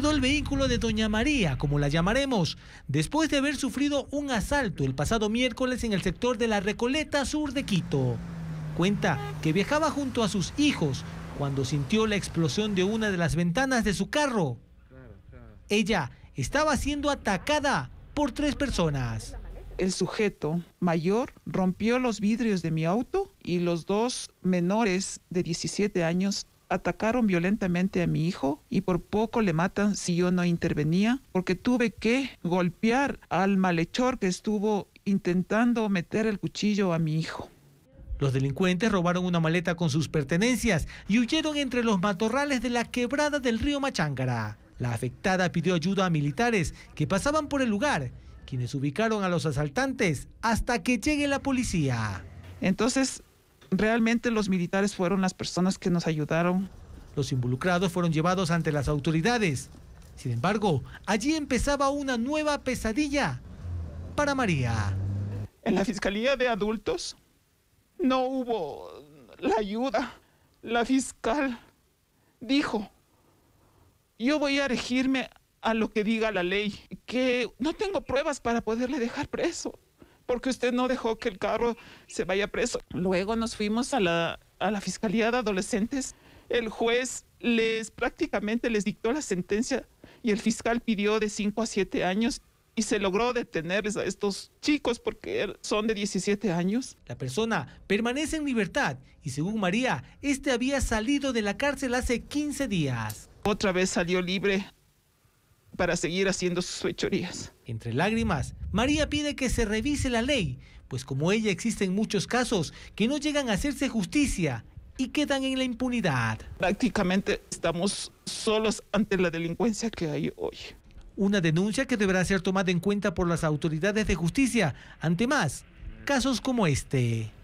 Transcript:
quedó el vehículo de Doña María, como la llamaremos, después de haber sufrido un asalto el pasado miércoles en el sector de la Recoleta Sur de Quito. Cuenta que viajaba junto a sus hijos cuando sintió la explosión de una de las ventanas de su carro. Ella estaba siendo atacada por tres personas. El sujeto mayor rompió los vidrios de mi auto y los dos menores de 17 años atacaron violentamente a mi hijo y por poco le matan si yo no intervenía, porque tuve que golpear al malhechor que estuvo intentando meter el cuchillo a mi hijo. Los delincuentes robaron una maleta con sus pertenencias y huyeron entre los matorrales de la quebrada del río Machángara. La afectada pidió ayuda a militares que pasaban por el lugar, quienes ubicaron a los asaltantes hasta que llegue la policía. Entonces realmente los militares fueron las personas que nos ayudaron. Los involucrados fueron llevados ante las autoridades. Sin embargo, allí empezaba una nueva pesadilla para María. En la Fiscalía de Adultos no hubo la ayuda. La fiscal dijo, yo voy a regirme a lo que diga la ley, que no tengo pruebas para poderle dejar preso porque usted no dejó que el carro se vaya preso. Luego nos fuimos a la, a la Fiscalía de Adolescentes. El juez les prácticamente les dictó la sentencia y el fiscal pidió de 5 a 7 años y se logró detenerles a estos chicos porque er, son de 17 años. La persona permanece en libertad y según María, este había salido de la cárcel hace 15 días. Otra vez salió libre para seguir haciendo sus fechorías. Entre lágrimas, María pide que se revise la ley, pues como ella existen muchos casos que no llegan a hacerse justicia y quedan en la impunidad. Prácticamente estamos solos ante la delincuencia que hay hoy. Una denuncia que deberá ser tomada en cuenta por las autoridades de justicia ante más casos como este.